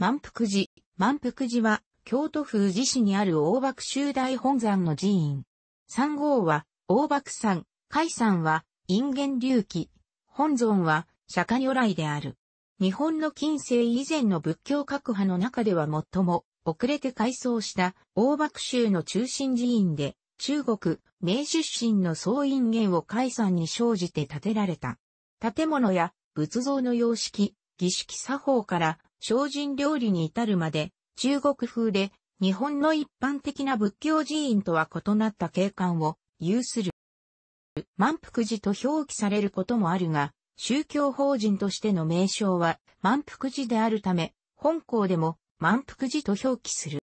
満腹寺。満腹寺は、京都府宇治市にある大爆集大本山の寺院。三号は、大爆山、海山は、陰元隆起。本尊は、釈迦如来である。日本の近世以前の仏教各派の中では最も遅れて改装した大爆州の中心寺院で、中国、明出身の総陰元を海山に生じて建てられた。建物や仏像の様式、儀式作法から精進料理に至るまで、中国風で、日本の一般的な仏教寺院とは異なった景観を有する。満腹寺と表記されることもあるが、宗教法人としての名称は満腹寺であるため、本校でも満腹寺と表記する。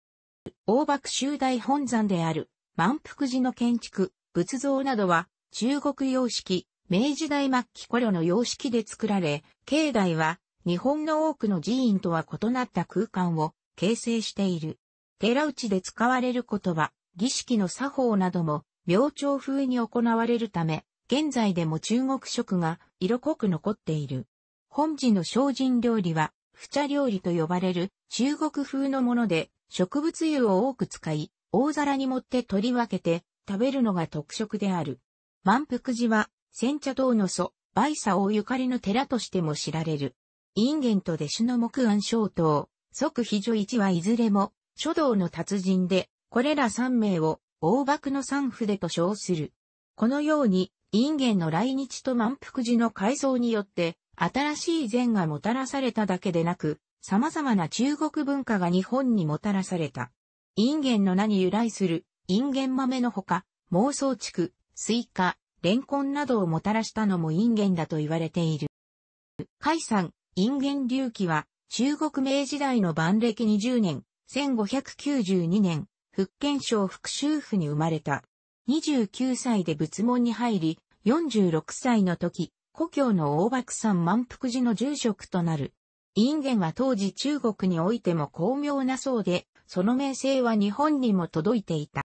大幕集大本山である満腹寺の建築、仏像などは中国様式、明治代末期頃の様式で作られ、境内は日本の多くの寺院とは異なった空間を形成している。寺内で使われる言葉、儀式の作法なども、明朝風に行われるため、現在でも中国食が色濃く残っている。本寺の精進料理は、不茶料理と呼ばれる中国風のもので、植物油を多く使い、大皿に盛って取り分けて食べるのが特色である。満腹寺は、煎茶道の祖、バイサ王ゆかりの寺としても知られる。インゲンと弟子の木安小刀、即非女一はいずれも、書道の達人で、これら三名を、大幕の三筆と称する。このように、因元の来日と満腹時の改装によって、新しい禅がもたらされただけでなく、様々な中国文化が日本にもたらされた。因元の名に由来する、因元豆のほか、妄想地区、スイカ、レンコンなどをもたらしたのも因元だと言われている。海ん、因元隆起は、中国明時代の万暦20年、1592年、福建省福州府に生まれた。29歳で仏門に入り、46歳の時、故郷の大漠山満腹寺の住職となる。因元は当時中国においても巧妙なそうで、その名声は日本にも届いていた。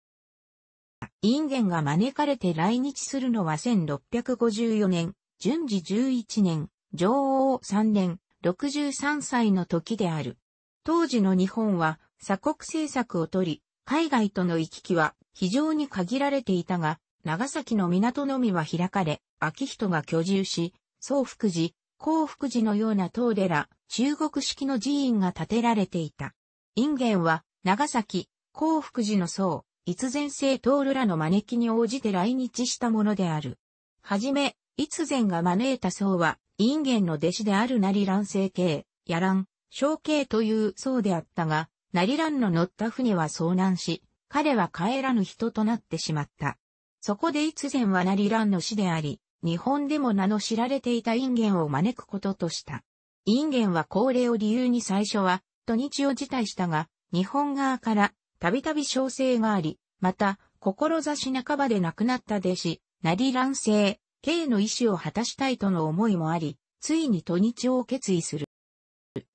因元が招かれて来日するのは1654年、順次11年、女王3年、63歳の時である。当時の日本は鎖国政策をとり、海外との行き来は非常に限られていたが、長崎の港のみは開かれ、秋人が居住し、宗福寺、幸福寺のような塔寺、中国式の寺院が建てられていた。因縁は、長崎、幸福寺の僧、逸前聖徹らの招きに応じて来日したものである。はじめ、逸前が招いた僧は、インゲンの弟子であるナリラン成系、ヤラン、小系という僧であったが、ナリランの乗った船は遭難し、彼は帰らぬ人となってしまった。そこで一前はナリランの死であり、日本でも名の知られていたインゲンを招くこととした。インゲンは高齢を理由に最初は、土日を辞退したが、日本側から、たびたび小生があり、また、志半ばで亡くなった弟子、ナリラン製、刑の意志を果たしたいとの思いもあり、ついに土日を決意する。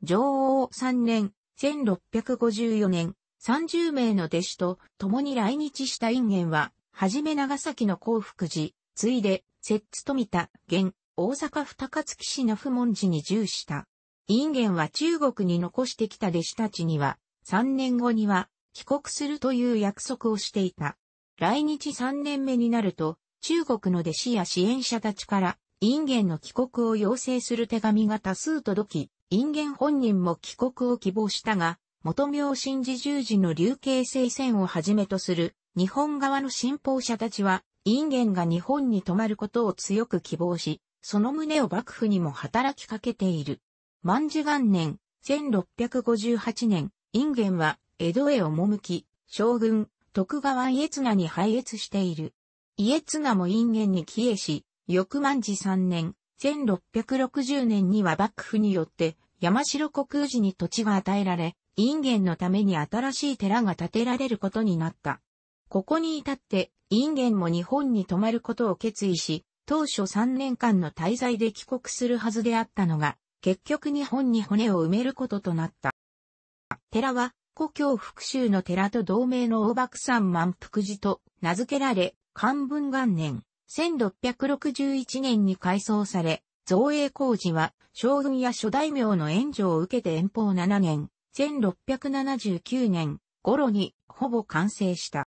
上王3年、1654年、30名の弟子と共に来日した因元は、はじめ長崎の幸福寺、ついで、摂津富田、現、大阪府高槻市の不問寺に従した。因元は中国に残してきた弟子たちには、3年後には帰国するという約束をしていた。来日3年目になると、中国の弟子や支援者たちから、インゲンの帰国を要請する手紙が多数届き、インゲン本人も帰国を希望したが、元明神寺十字の流刑聖戦をはじめとする、日本側の信奉者たちは、インゲンが日本に泊まることを強く希望し、その旨を幕府にも働きかけている。万事元年、1658年、インゲンは江戸へ赴き、将軍、徳川家綱に拝謁している。家綱も因縁に帰依し、翌万治3年、1660年には幕府によって山城国寺に土地が与えられ、因縁のために新しい寺が建てられることになった。ここに至って、因縁も日本に泊まることを決意し、当初3年間の滞在で帰国するはずであったのが、結局日本に骨を埋めることとなった。寺は、故郷福州の寺と同名の大爆山満腹寺と名付けられ、漢文元年、1661年に改装され、造営工事は、将軍や諸大名の援助を受けて遠方7年、1679年頃に、ほぼ完成した。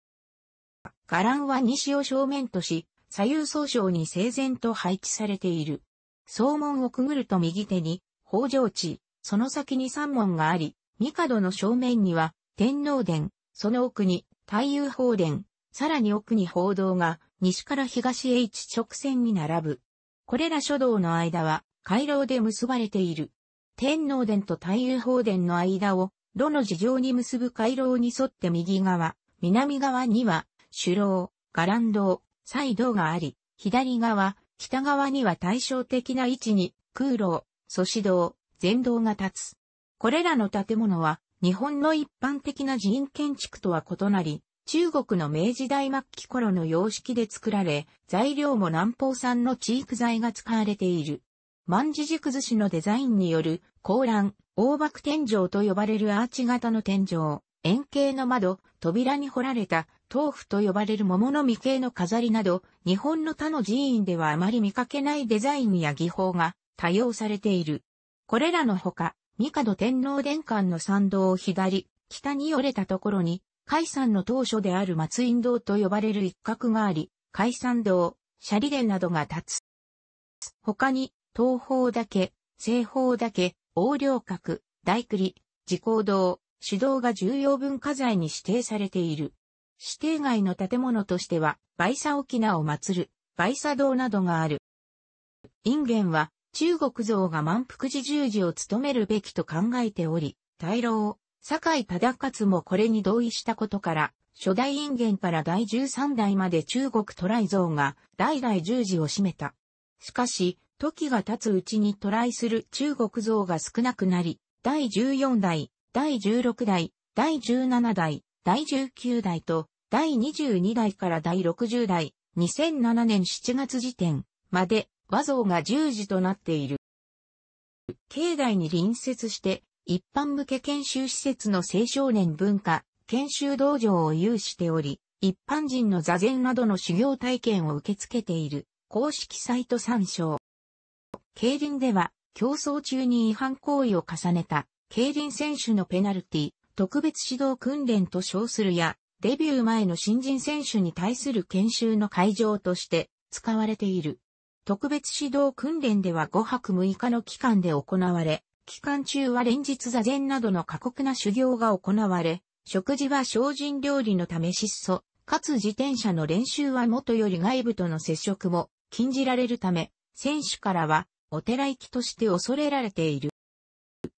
伽藍は西を正面とし、左右総省に整然と配置されている。総門をくぐると右手に、北条地、その先に三門があり、帝の正面には、天皇殿、その奥に、太夫法殿、さらに奥に報道が西から東へ一直線に並ぶ。これら書道の間は回廊で結ばれている。天皇殿と太陽宝殿の間を、炉の事情に結ぶ回廊に沿って右側、南側には、首廊、伽藍堂、西堂があり、左側、北側には対照的な位置に、空廊、祖師堂、禅堂が立つ。これらの建物は、日本の一般的な寺院建築とは異なり、中国の明治大末期頃の様式で作られ、材料も南方産のチーク材が使われている。万字熟寿司のデザインによる、高欄、大爆天井と呼ばれるアーチ型の天井、円形の窓、扉に掘られた、豆腐と呼ばれる桃の未形の飾りなど、日本の他の寺院ではあまり見かけないデザインや技法が多用されている。これらのほか、帝天皇殿下の参道を左、北に折れたところに、海山の当初である松陰堂と呼ばれる一角があり、海山堂、斜里殿などが立つ。他に、東方岳、西方岳、横領閣、大栗、自公堂、主堂が重要文化財に指定されている。指定外の建物としては、梅沙沖縄を祀る、梅沙堂などがある。因元は、中国像が満腹寺十字を務めるべきと考えており、大老、坂井忠勝もこれに同意したことから、初代因元から第13代まで中国渡来像が代々十字を占めた。しかし、時が経つうちに渡来する中国像が少なくなり、第14代、第16代、第17代、第19代と、第22代から第60代、2007年7月時点まで和像が十字となっている。境内に隣接して一般向け研修施設の青少年文化、研修道場を有しており、一般人の座禅などの修行体験を受け付けている公式サイト参照。競輪では競争中に違反行為を重ねた競輪選手のペナルティ、特別指導訓練と称するや、デビュー前の新人選手に対する研修の会場として使われている。特別指導訓練では5泊6日の期間で行われ、期間中は連日座禅などの過酷な修行が行われ、食事は精進料理のため質素、かつ自転車の練習は元より外部との接触も禁じられるため、選手からはお寺行きとして恐れられている。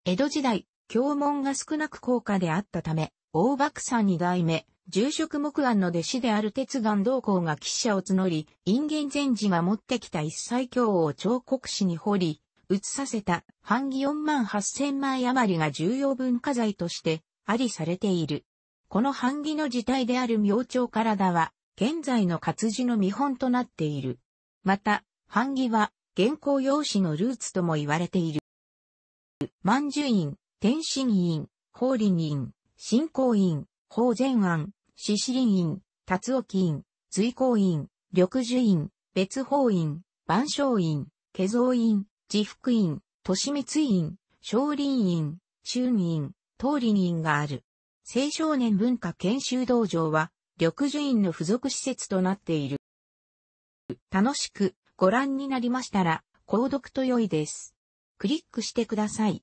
江戸時代、教門が少なく高価であったため、大幕山二代目、住職木庵の弟子である鉄岩道校が喫者を募り、因縁禅師が持ってきた一切経を彫刻師に彫り、移させた、版木4万8000枚余りが重要文化財として、ありされている。この版木の字体である明朝体は、現在の活字の見本となっている。また、版木は、原稿用紙のルーツとも言われている。万寿院、天心院、法輪院、信仰院、法善庵、獅子林院、達沖院、随行院、緑樹院、別法院、万象院、化造院、自福院、利光院、少林院、春院、東林院がある。青少年文化研修道場は、緑樹院の付属施設となっている。楽しくご覧になりましたら、購読と良いです。クリックしてください。